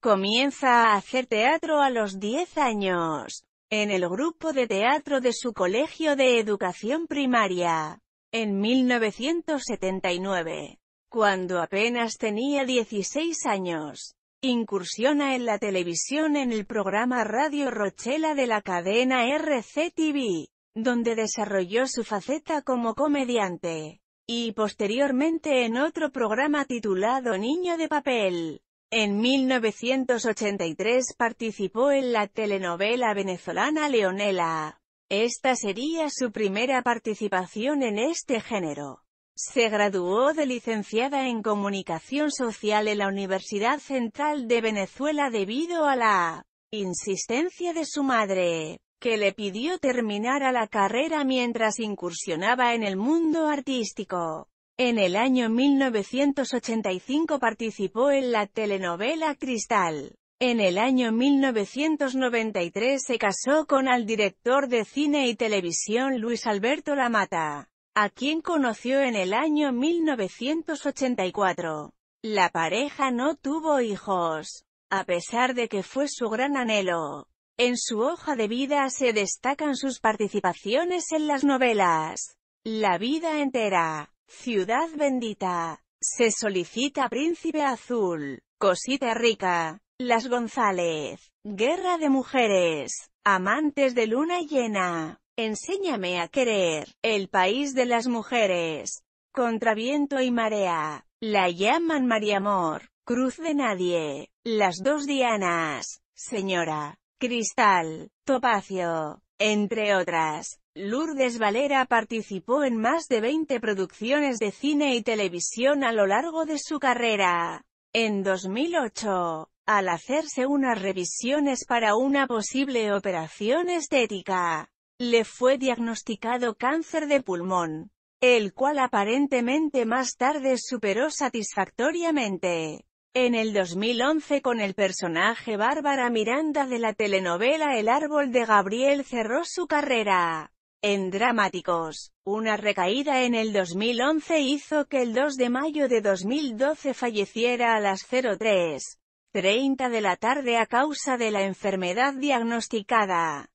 Comienza a hacer teatro a los 10 años, en el grupo de teatro de su colegio de educación primaria, en 1979. Cuando apenas tenía 16 años, incursiona en la televisión en el programa Radio Rochela de la cadena RCTV, donde desarrolló su faceta como comediante, y posteriormente en otro programa titulado Niño de Papel. En 1983 participó en la telenovela venezolana Leonela. Esta sería su primera participación en este género. Se graduó de licenciada en Comunicación Social en la Universidad Central de Venezuela debido a la insistencia de su madre, que le pidió terminar a la carrera mientras incursionaba en el mundo artístico. En el año 1985 participó en la telenovela Cristal. En el año 1993 se casó con el director de cine y televisión Luis Alberto Lamata, a quien conoció en el año 1984. La pareja no tuvo hijos, a pesar de que fue su gran anhelo. En su hoja de vida se destacan sus participaciones en las novelas La vida entera, Ciudad bendita. Se solicita Príncipe Azul. Cosita rica. Las González. Guerra de mujeres. Amantes de luna llena. Enséñame a querer. El país de las mujeres. Contraviento y marea. La llaman Mariamor. Cruz de nadie. Las dos Dianas. Señora. Cristal. Topacio. Entre otras, Lourdes Valera participó en más de 20 producciones de cine y televisión a lo largo de su carrera. En 2008, al hacerse unas revisiones para una posible operación estética, le fue diagnosticado cáncer de pulmón, el cual aparentemente más tarde superó satisfactoriamente. En el 2011 con el personaje Bárbara Miranda de la telenovela El árbol de Gabriel cerró su carrera. En Dramáticos, una recaída en el 2011 hizo que el 2 de mayo de 2012 falleciera a las 03.30 de la tarde a causa de la enfermedad diagnosticada.